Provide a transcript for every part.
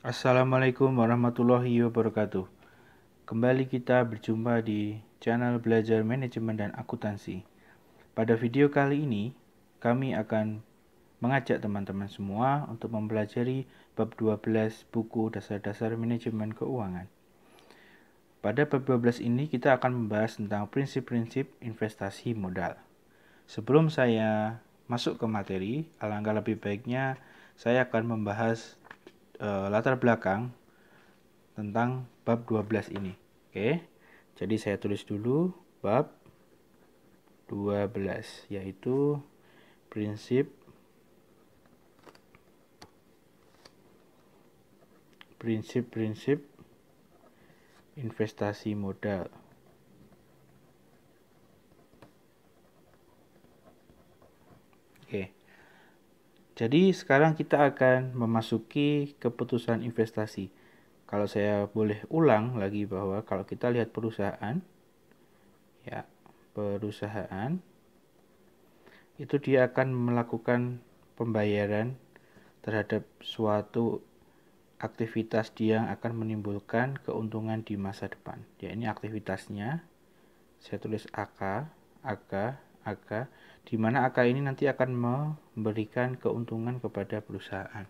Assalamualaikum warahmatullahi wabarakatuh. Kembali kita berjumpa di channel Belajar Manajemen dan Akuntansi. Pada video kali ini, kami akan mengajak teman-teman semua untuk mempelajari bab 12 buku dasar-dasar manajemen keuangan. Pada bab 12 ini kita akan membahas tentang prinsip-prinsip investasi modal. Sebelum saya masuk ke materi, alangkah lebih baiknya saya akan membahas uh, latar belakang tentang bab 12 ini. Oke. Jadi saya tulis dulu bab 12 yaitu prinsip prinsip-prinsip investasi modal. Jadi sekarang kita akan memasuki keputusan investasi. Kalau saya boleh ulang lagi bahwa kalau kita lihat perusahaan, ya perusahaan itu dia akan melakukan pembayaran terhadap suatu aktivitas dia yang akan menimbulkan keuntungan di masa depan. Ya ini aktivitasnya. Saya tulis AK, AK, AK di mana akal ini nanti akan memberikan keuntungan kepada perusahaan.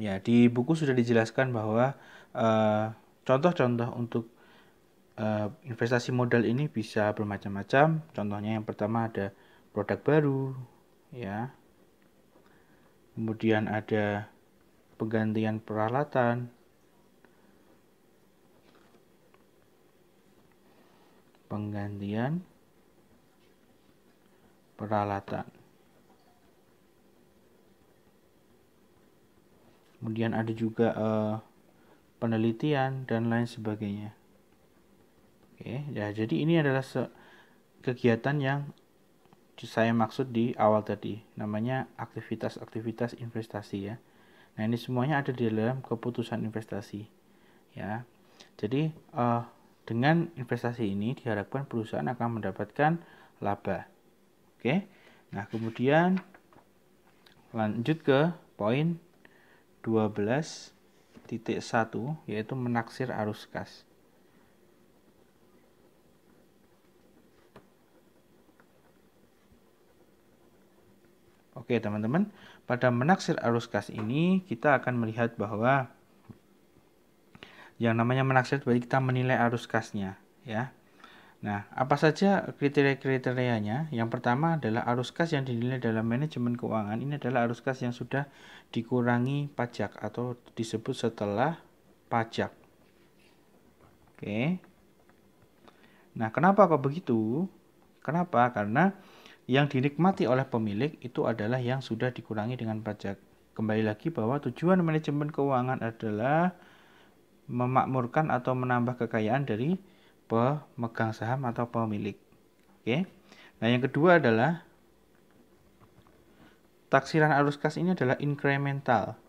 Ya, di buku sudah dijelaskan bahwa eh, contoh-contoh uh, untuk uh, investasi modal ini bisa bermacam-macam. Contohnya yang pertama ada produk baru, ya. Kemudian ada penggantian peralatan, penggantian peralatan. Kemudian ada juga uh, penelitian dan lain sebagainya. Oke, ya jadi ini adalah kegiatan yang saya maksud di awal tadi, namanya aktivitas-aktivitas investasi ya. Nah, ini semuanya ada di dalam keputusan investasi. Ya. Jadi, uh, dengan investasi ini diharapkan perusahaan akan mendapatkan laba. Oke. Nah, kemudian lanjut ke poin 12.1 yaitu menaksir arus kas. Oke teman-teman, pada menaksir arus kas ini kita akan melihat bahwa yang namanya menaksir berarti kita menilai arus kasnya ya. Nah, apa saja kriteria-kriterianya? Yang pertama adalah arus kas yang dinilai dalam manajemen keuangan. Ini adalah arus kas yang sudah dikurangi pajak atau disebut setelah pajak. Oke. Nah, kenapa kok begitu? Kenapa? Karena yang dinikmati oleh pemilik itu adalah yang sudah dikurangi dengan pajak. Kembali lagi bahwa tujuan manajemen keuangan adalah memakmurkan atau menambah kekayaan dari pemegang saham atau pemilik. Oke. Nah, yang kedua adalah taksiran arus kas ini adalah incremental.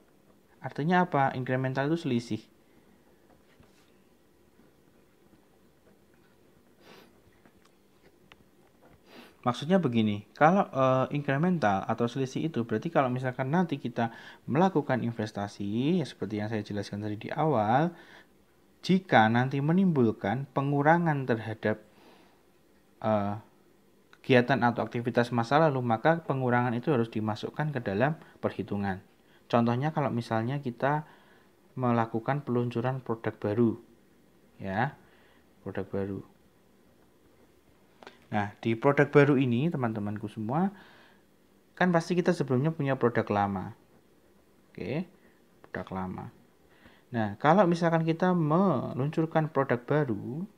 Artinya apa? Incremental itu selisih. Maksudnya begini, kalau uh, incremental atau selisih itu berarti kalau misalkan nanti kita melakukan investasi ya seperti yang saya jelaskan tadi di awal, jika nanti menimbulkan pengurangan terhadap uh, kegiatan atau aktivitas masa lalu, maka pengurangan itu harus dimasukkan ke dalam perhitungan. Contohnya kalau misalnya kita melakukan peluncuran produk baru, ya, produk baru. Nah, di produk baru ini, teman-temanku semua, kan pasti kita sebelumnya punya produk lama. Oke, produk lama. Nah, kalau misalkan kita meluncurkan produk baru,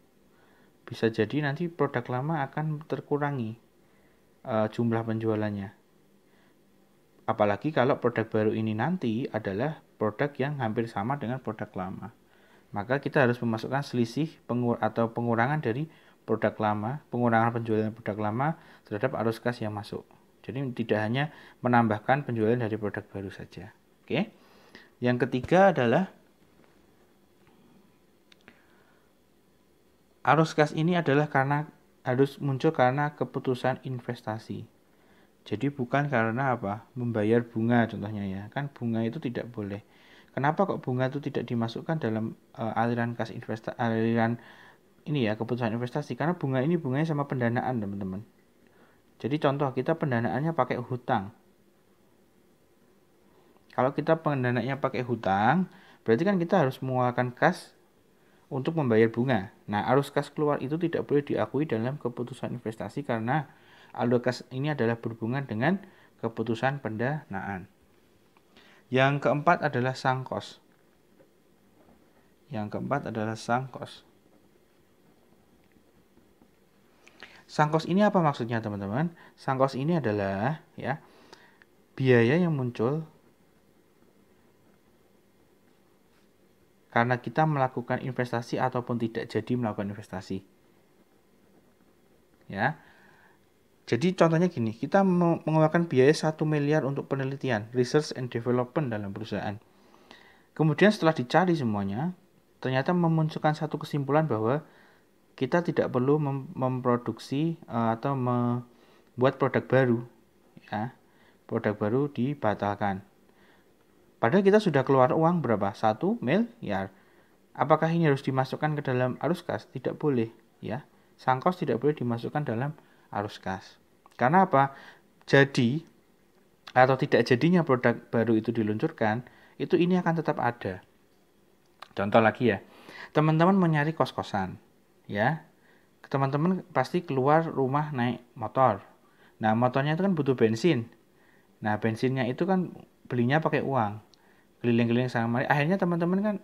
bisa jadi nanti produk lama akan terkurangi uh, jumlah penjualannya. Apalagi kalau produk baru ini nanti adalah produk yang hampir sama dengan produk lama. Maka kita harus memasukkan selisih pengur atau pengurangan dari produk lama, pengurangan penjualan produk lama terhadap arus kas yang masuk. Jadi tidak hanya menambahkan penjualan dari produk baru saja. Oke. Yang ketiga adalah Arus kas ini adalah karena harus muncul karena keputusan investasi. Jadi bukan karena apa? Membayar bunga contohnya ya. Kan bunga itu tidak boleh. Kenapa kok bunga itu tidak dimasukkan dalam uh, aliran kas investasi aliran ini ya keputusan investasi? Karena bunga ini bunganya sama pendanaan, teman-teman. Jadi contoh kita pendanaannya pakai hutang. Kalau kita pendanaannya pakai hutang, berarti kan kita harus mengeluarkan kas untuk membayar bunga. Nah, arus kas keluar itu tidak boleh diakui dalam keputusan investasi karena alur kas ini adalah berhubungan dengan keputusan pendanaan. Yang keempat adalah sangkos. Yang keempat adalah sangkos. Sangkos ini apa maksudnya, teman-teman? Sangkos ini adalah ya biaya yang muncul karena kita melakukan investasi ataupun tidak jadi melakukan investasi. Ya. Jadi contohnya gini, kita mengeluarkan biaya 1 miliar untuk penelitian, research and development dalam perusahaan. Kemudian setelah dicari semuanya, ternyata memunculkan satu kesimpulan bahwa kita tidak perlu mem memproduksi eh, atau membuat produk baru. Ya. Produk baru dibatalkan. Padahal kita sudah keluar uang berapa? 1 miliar. Apakah ini harus dimasukkan ke dalam arus kas? Tidak boleh, ya. Sangkos tidak boleh dimasukkan dalam arus kas. Karena apa? Jadi atau tidak jadinya produk baru itu diluncurkan, itu ini akan tetap ada. Contoh lagi ya. Teman-teman mencari kos-kosan, ya. Teman-teman pasti keluar rumah naik motor. Nah, motornya itu kan butuh bensin. Nah, bensinnya itu kan belinya pakai uang keliling-keliling sana mari akhirnya teman-teman kan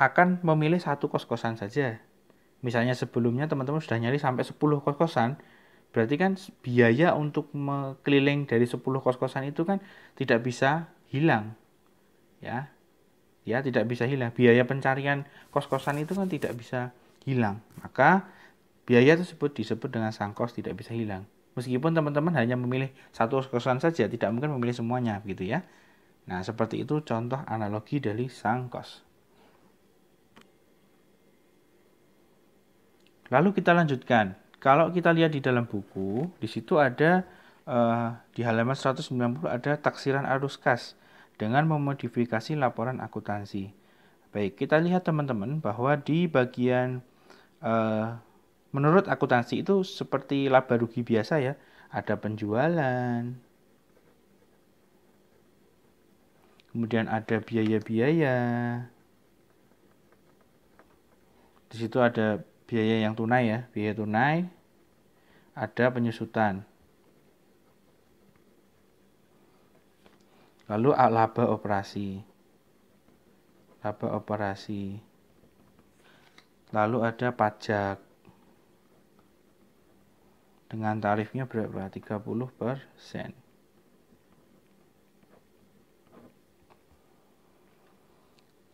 akan memilih satu kos-kosan saja misalnya sebelumnya teman-teman sudah nyari sampai 10 kos-kosan berarti kan biaya untuk keliling dari 10 kos-kosan itu kan tidak bisa hilang ya ya tidak bisa hilang biaya pencarian kos-kosan itu kan tidak bisa hilang maka biaya tersebut disebut dengan sangkos tidak bisa hilang Meskipun teman-teman hanya memilih satu kosan saja, tidak mungkin memilih semuanya gitu ya. Nah, seperti itu contoh analogi dari sang Lalu kita lanjutkan. Kalau kita lihat di dalam buku, di situ ada eh, di halaman 190 ada taksiran arus kas dengan memodifikasi laporan akuntansi. Baik, kita lihat teman-teman bahwa di bagian eh, Menurut akuntansi itu seperti laba rugi biasa ya, ada penjualan, kemudian ada biaya-biaya, di situ ada biaya yang tunai ya, biaya tunai, ada penyusutan, lalu laba operasi, laba operasi, lalu ada pajak, dengan tarifnya berapa 30 persen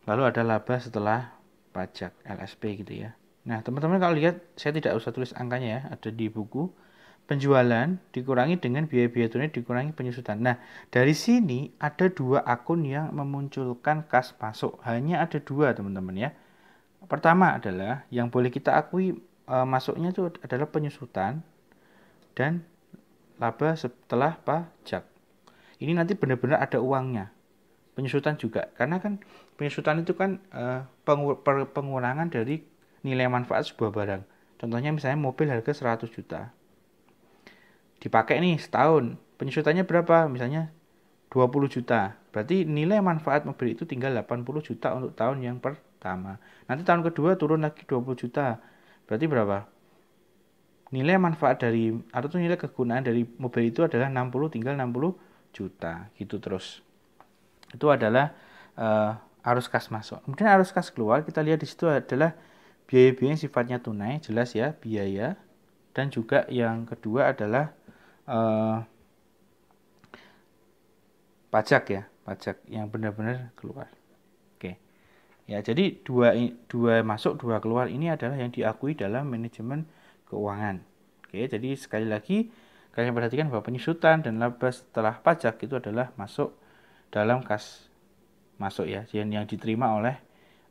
lalu ada laba setelah pajak LSP gitu ya nah teman-teman kalau lihat saya tidak usah tulis angkanya ya ada di buku penjualan dikurangi dengan biaya-biaya tunai dikurangi penyusutan nah dari sini ada dua akun yang memunculkan kas masuk hanya ada dua teman-teman ya pertama adalah yang boleh kita akui eh, masuknya itu adalah penyusutan dan laba setelah pajak. Ini nanti benar-benar ada uangnya. Penyusutan juga, karena kan penyusutan itu kan eh, pengurangan dari nilai manfaat sebuah barang. Contohnya misalnya mobil harga 100 juta. Dipakai nih setahun, penyusutannya berapa? Misalnya 20 juta. Berarti nilai manfaat mobil itu tinggal 80 juta untuk tahun yang pertama. Nanti tahun kedua turun lagi 20 juta. Berarti berapa? nilai manfaat dari atau nilai kegunaan dari mobil itu adalah 60 tinggal 60 juta gitu terus itu adalah uh, arus kas masuk kemudian arus kas keluar kita lihat di situ adalah biaya-biaya yang sifatnya tunai jelas ya biaya dan juga yang kedua adalah uh, pajak ya pajak yang benar-benar keluar oke ya jadi dua dua masuk dua keluar ini adalah yang diakui dalam manajemen keuangan. Oke, jadi sekali lagi kalian perhatikan bahwa penyusutan dan laba setelah pajak itu adalah masuk dalam kas masuk ya, yang yang diterima oleh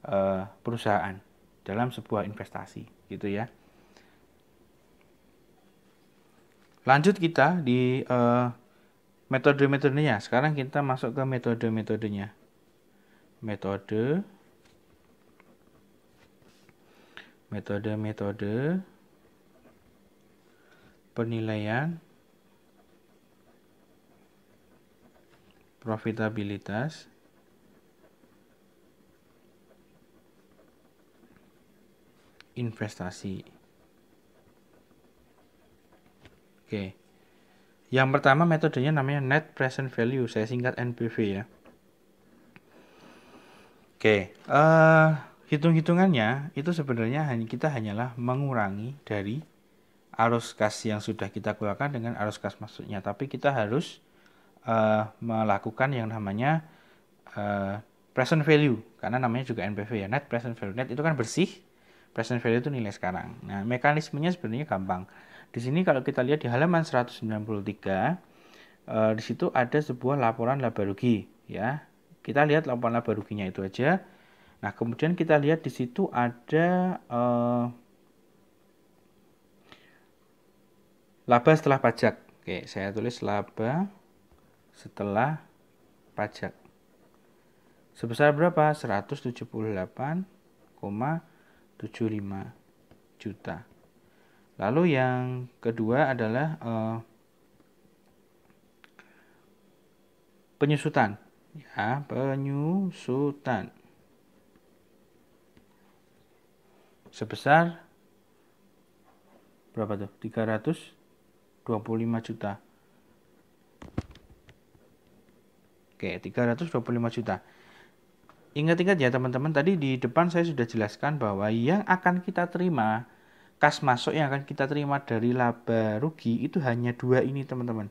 e, perusahaan dalam sebuah investasi, gitu ya. Lanjut kita di e, metode-metodenya. Sekarang kita masuk ke metode-metodenya. Metode metode metode penilaian profitabilitas investasi. Oke. Yang pertama metodenya namanya net present value, saya singkat NPV ya. Oke, uh, hitung-hitungannya itu sebenarnya hanya kita hanyalah mengurangi dari arus kas yang sudah kita keluarkan dengan arus kas masuknya tapi kita harus uh, melakukan yang namanya uh, present value karena namanya juga NPV ya net present value net itu kan bersih present value itu nilai sekarang nah mekanismenya sebenarnya gampang di sini kalau kita lihat di halaman 193 uh, eh, di situ ada sebuah laporan laba rugi ya kita lihat laporan laba ruginya itu aja nah kemudian kita lihat di situ ada uh, laba setelah pajak oke saya tulis laba setelah pajak sebesar berapa 178,75 juta lalu yang kedua adalah eh, penyusutan ya penyusutan sebesar berapa tuh 300 25 juta. Oke, 325 juta. Ingat-ingat ya teman-teman, tadi di depan saya sudah jelaskan bahwa yang akan kita terima, kas masuk yang akan kita terima dari laba rugi itu hanya dua ini teman-teman.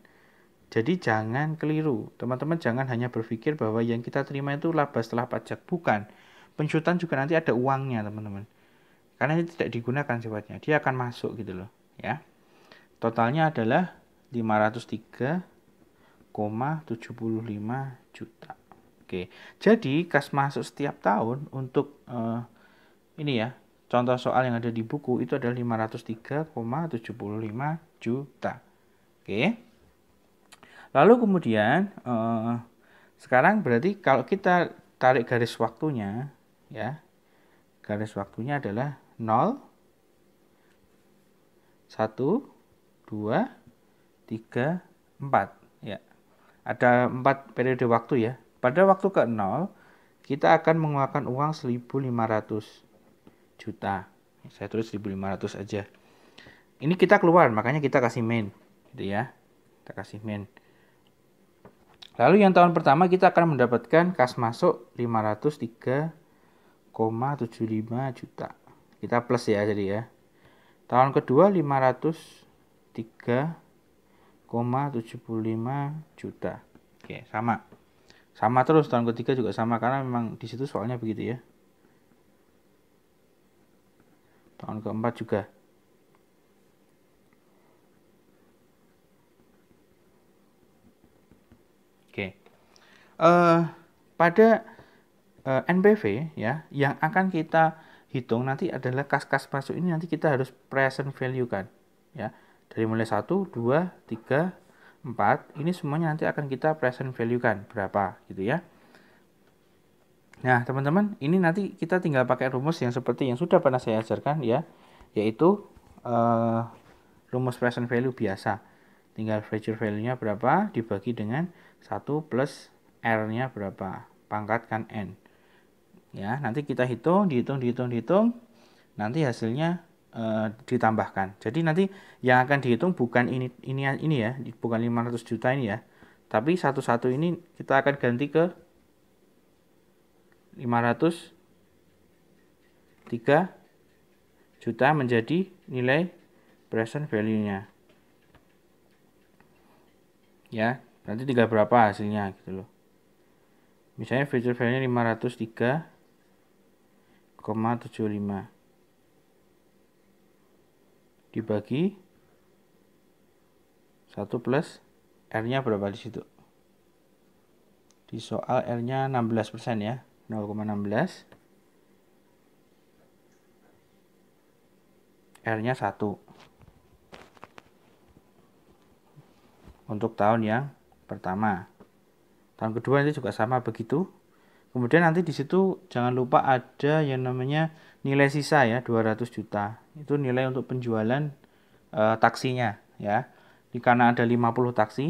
Jadi jangan keliru, teman-teman jangan hanya berpikir bahwa yang kita terima itu laba setelah pajak, bukan. Pencutan juga nanti ada uangnya teman-teman. Karena ini tidak digunakan sifatnya, dia akan masuk gitu loh, ya. Totalnya adalah 503,75 juta. Oke. Jadi kas masuk setiap tahun untuk uh, ini ya, contoh soal yang ada di buku itu adalah 503,75 juta. Oke. Lalu kemudian uh, sekarang berarti kalau kita tarik garis waktunya ya. Garis waktunya adalah 0 1 2, 3, 4. Ya, ada 4 periode waktu ya. Pada waktu ke 0, kita akan mengeluarkan uang 1.500 juta. Saya tulis 1.500 aja. Ini kita keluar, makanya kita kasih main, gitu ya. Kita kasih main. Lalu yang tahun pertama kita akan mendapatkan kas masuk 503,75 juta. Kita plus ya jadi ya. Tahun kedua 500 3,75 juta. Oke, sama. Sama terus tahun ketiga juga sama karena memang di situ soalnya begitu ya. Tahun keempat juga. Oke. Uh, pada uh, eh, NPV ya, yang akan kita hitung nanti adalah kas-kas masuk ini nanti kita harus present value kan, ya dari mulai 1, 2, 3, 4, ini semuanya nanti akan kita present value-kan berapa gitu ya. Nah, teman-teman, ini nanti kita tinggal pakai rumus yang seperti yang sudah pernah saya ajarkan ya, yaitu uh, rumus present value biasa. Tinggal future value-nya berapa dibagi dengan 1 plus R-nya berapa, pangkatkan N. Ya, nanti kita hitung, dihitung, dihitung, dihitung, nanti hasilnya Eh, ditambahkan. Jadi nanti yang akan dihitung bukan ini ini ini ya, bukan 500 juta ini ya. Tapi satu-satu ini kita akan ganti ke 500 3 juta menjadi nilai present value-nya. Ya, nanti tinggal berapa hasilnya gitu loh. Misalnya future value-nya 503,75 dibagi 1 plus R-nya berapa di situ? Di soal R-nya 16% ya, 0,16. R-nya 1. Untuk tahun yang pertama. Tahun kedua itu juga sama begitu. Kemudian nanti di situ jangan lupa ada yang namanya nilai sisa ya, 200 juta itu nilai untuk penjualan e, taksinya ya. Di karena ada 50 taksi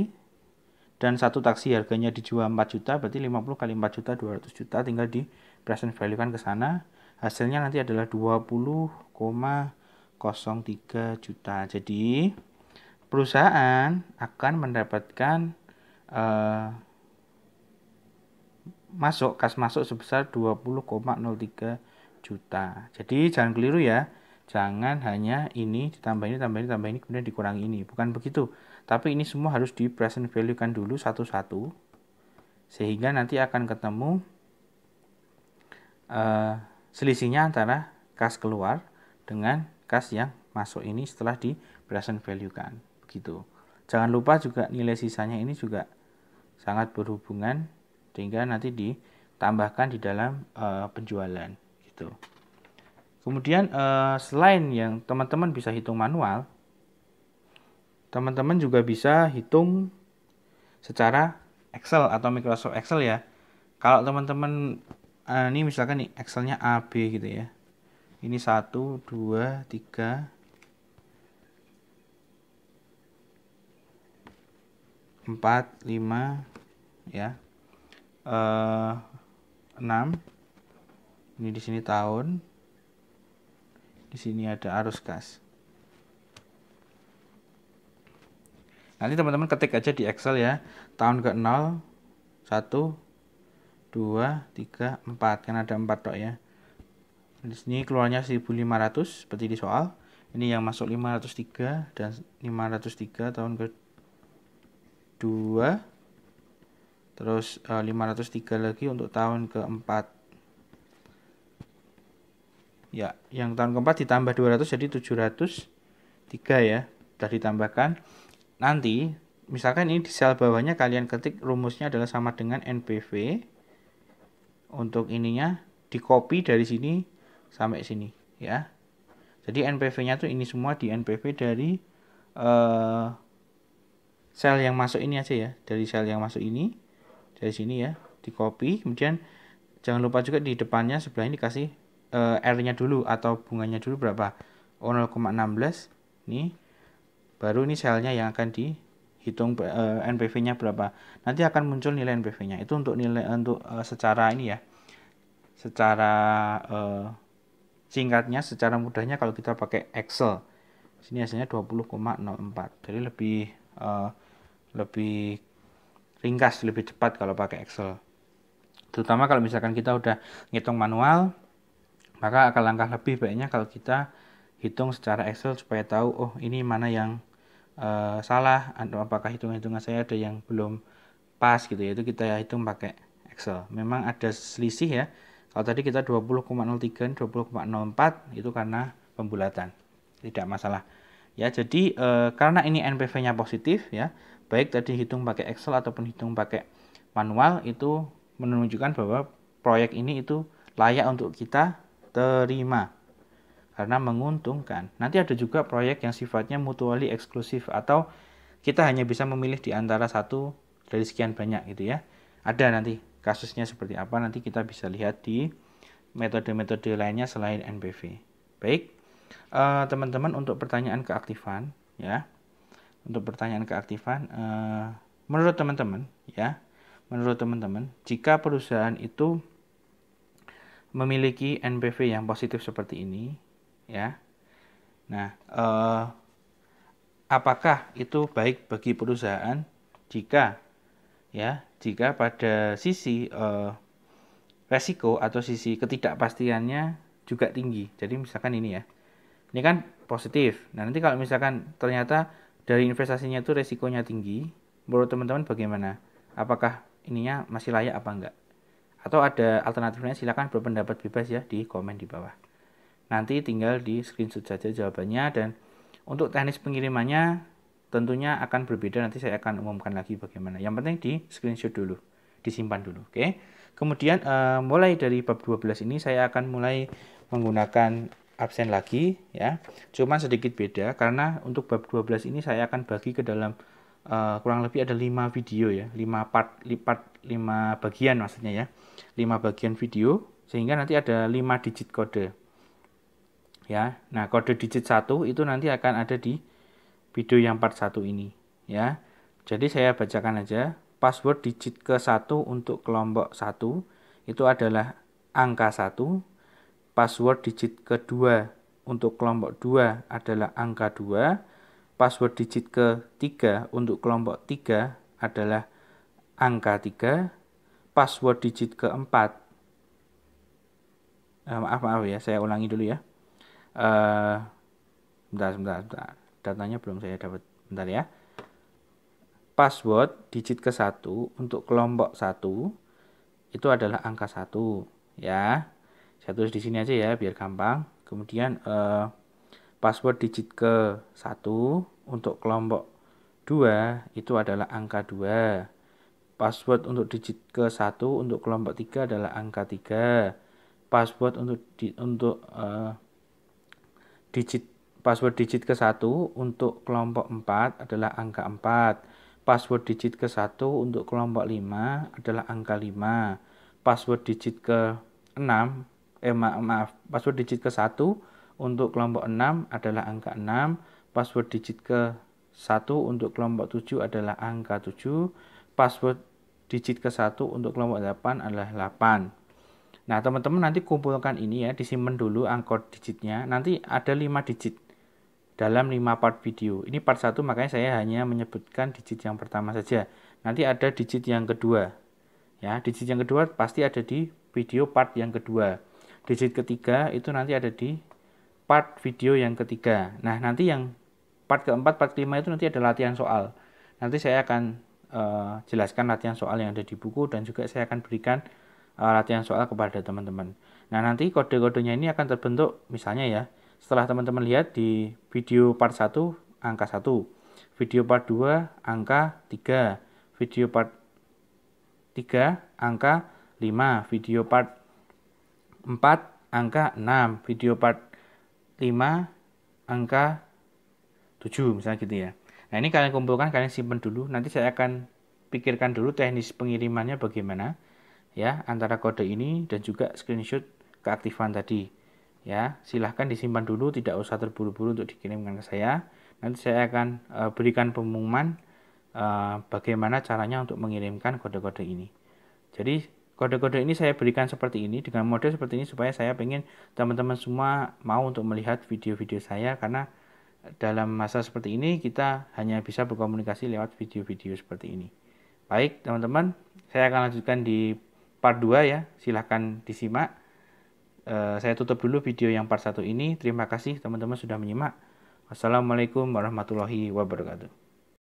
dan satu taksi harganya dijual 4 juta berarti 50 kali 4 juta 200 juta tinggal di present value kan ke sana. Hasilnya nanti adalah 20,03 juta. Jadi perusahaan akan mendapatkan e, masuk kas masuk sebesar 20,03 juta. Jadi jangan keliru ya. Jangan hanya ini ditambah ini, tambah ini, tambah ini, kemudian dikurangi ini. Bukan begitu. Tapi ini semua harus di present value kan dulu satu-satu. Sehingga nanti akan ketemu uh, selisihnya antara kas keluar dengan kas yang masuk ini setelah di present value kan. Begitu. Jangan lupa juga nilai sisanya ini juga sangat berhubungan sehingga nanti ditambahkan di dalam uh, penjualan gitu. Kemudian uh, selain yang teman-teman bisa hitung manual, teman-teman juga bisa hitung secara Excel atau Microsoft Excel ya. Kalau teman-teman uh, ini misalkan nih Excelnya ab gitu ya. Ini satu dua tiga empat lima ya enam eh, enam ini di sini tahun di sini ada arus kas nanti teman-teman ketik aja di Excel ya tahun ke 0 1 2 3 4 kan ada 4 tok ya di sini keluarnya 1500 seperti di soal ini yang masuk 503 dan 503 tahun ke 2 terus 503 eh, lagi untuk tahun ke 4 ya yang tahun keempat ditambah 200 jadi 703 ya sudah ditambahkan nanti misalkan ini di sel bawahnya kalian ketik rumusnya adalah sama dengan NPV untuk ininya di copy dari sini sampai sini ya jadi NPV-nya tuh ini semua di NPV dari uh, sel yang masuk ini aja ya dari sel yang masuk ini dari sini ya di copy kemudian jangan lupa juga di depannya sebelah ini kasih uh, R-nya dulu atau bunganya dulu berapa? Oh 0,16. Nih. Baru ini selnya yang akan dihitung uh, eh, NPV-nya berapa. Nanti akan muncul nilai NPV-nya. Itu untuk nilai untuk uh, secara ini ya. Secara uh, singkatnya, secara mudahnya kalau kita pakai Excel. Sini hasilnya 20,04. Jadi lebih uh, lebih ringkas, lebih cepat kalau pakai Excel. Terutama kalau misalkan kita udah ngitung manual, maka akan langkah lebih baiknya kalau kita hitung secara Excel supaya tahu oh ini mana yang uh, salah atau apakah hitung hitungan saya ada yang belum pas gitu ya. Itu kita hitung pakai Excel. Memang ada selisih ya. Kalau tadi kita 20,03 20,04 itu karena pembulatan. Tidak masalah. Ya, jadi e, karena ini NPV-nya positif ya, baik tadi hitung pakai Excel ataupun hitung pakai manual itu menunjukkan bahwa proyek ini itu layak untuk kita terima karena menguntungkan. Nanti ada juga proyek yang sifatnya mutually eksklusif atau kita hanya bisa memilih di antara satu dari sekian banyak gitu ya. Ada nanti kasusnya seperti apa nanti kita bisa lihat di metode-metode lainnya selain NPV. Baik, eh, teman-teman uh, untuk pertanyaan keaktifan ya, untuk pertanyaan keaktifan, uh, menurut teman-teman ya, menurut teman-teman jika perusahaan itu memiliki NPV yang positif seperti ini, ya. Nah, eh, apakah itu baik bagi perusahaan jika ya, jika pada sisi eh, resiko atau sisi ketidakpastiannya juga tinggi. Jadi misalkan ini ya. Ini kan positif. Nah, nanti kalau misalkan ternyata dari investasinya itu resikonya tinggi, menurut teman-teman bagaimana? Apakah ininya masih layak apa enggak? atau ada alternatifnya silahkan berpendapat bebas ya di komen di bawah nanti tinggal di screenshot saja jawabannya dan untuk teknis pengirimannya tentunya akan berbeda nanti saya akan umumkan lagi bagaimana yang penting di screenshot dulu disimpan dulu oke okay? kemudian uh, mulai dari bab 12 ini saya akan mulai menggunakan absen lagi ya cuma sedikit beda karena untuk bab 12 ini saya akan bagi ke dalam uh, kurang lebih ada 5 video ya 5 part part lima bagian maksudnya ya. lima bagian video sehingga nanti ada lima digit kode. Ya. Nah, kode digit satu itu nanti akan ada di video yang part satu ini, ya. Jadi saya bacakan aja. Password digit ke satu untuk kelompok satu itu adalah angka satu Password digit kedua untuk kelompok dua adalah angka dua Password digit ketiga untuk kelompok tiga adalah angka 3, password digit keempat. Eh, maaf, maaf ya, saya ulangi dulu ya. Uh, bentar, bentar, bentar. Datanya belum saya dapat. Bentar ya. Password digit ke satu untuk kelompok satu itu adalah angka satu ya. Saya tulis di sini aja ya biar gampang. Kemudian eh, password digit ke satu untuk kelompok dua itu adalah angka dua Password untuk digit ke-1 untuk kelompok 3 adalah angka 3. Password untuk di, untuk uh, digit password digit ke-1 untuk kelompok 4 adalah angka 4. Password digit ke-1 untuk kelompok 5 adalah angka 5. Password digit ke-6 eh ma maaf, password digit ke-1 untuk kelompok 6 adalah angka 6. Password digit ke-1 untuk kelompok 7 adalah angka 7. Password digit ke-1 untuk kelompok 8 adalah 8. Nah, teman-teman nanti kumpulkan ini ya, disimpan dulu angkot digitnya. Nanti ada 5 digit dalam 5 part video. Ini part 1 makanya saya hanya menyebutkan digit yang pertama saja. Nanti ada digit yang kedua. Ya, digit yang kedua pasti ada di video part yang kedua. Digit ketiga itu nanti ada di part video yang ketiga. Nah, nanti yang part keempat, part kelima itu nanti ada latihan soal. Nanti saya akan uh, jelaskan latihan soal yang ada di buku dan juga saya akan berikan uh, latihan soal kepada teman-teman. Nah, nanti kode-kodenya ini akan terbentuk misalnya ya, setelah teman-teman lihat di video part 1 angka 1, video part 2 angka 3, video part 3 angka 5, video part 4 angka 6, video part 5 angka 7 misalnya gitu ya. Nah ini kalian kumpulkan, kalian simpan dulu. Nanti saya akan pikirkan dulu teknis pengirimannya bagaimana ya antara kode ini dan juga screenshot keaktifan tadi ya silahkan disimpan dulu tidak usah terburu-buru untuk dikirimkan ke saya nanti saya akan uh, berikan pengumuman uh, bagaimana caranya untuk mengirimkan kode-kode ini jadi kode-kode ini saya berikan seperti ini dengan model seperti ini supaya saya pengen teman-teman semua mau untuk melihat video-video saya karena dalam masa seperti ini kita hanya bisa berkomunikasi lewat video-video seperti ini. Baik, teman-teman, saya akan lanjutkan di part 2 ya. Silahkan disimak. E, saya tutup dulu video yang part satu ini. Terima kasih teman-teman sudah menyimak. Wassalamualaikum warahmatullahi wabarakatuh.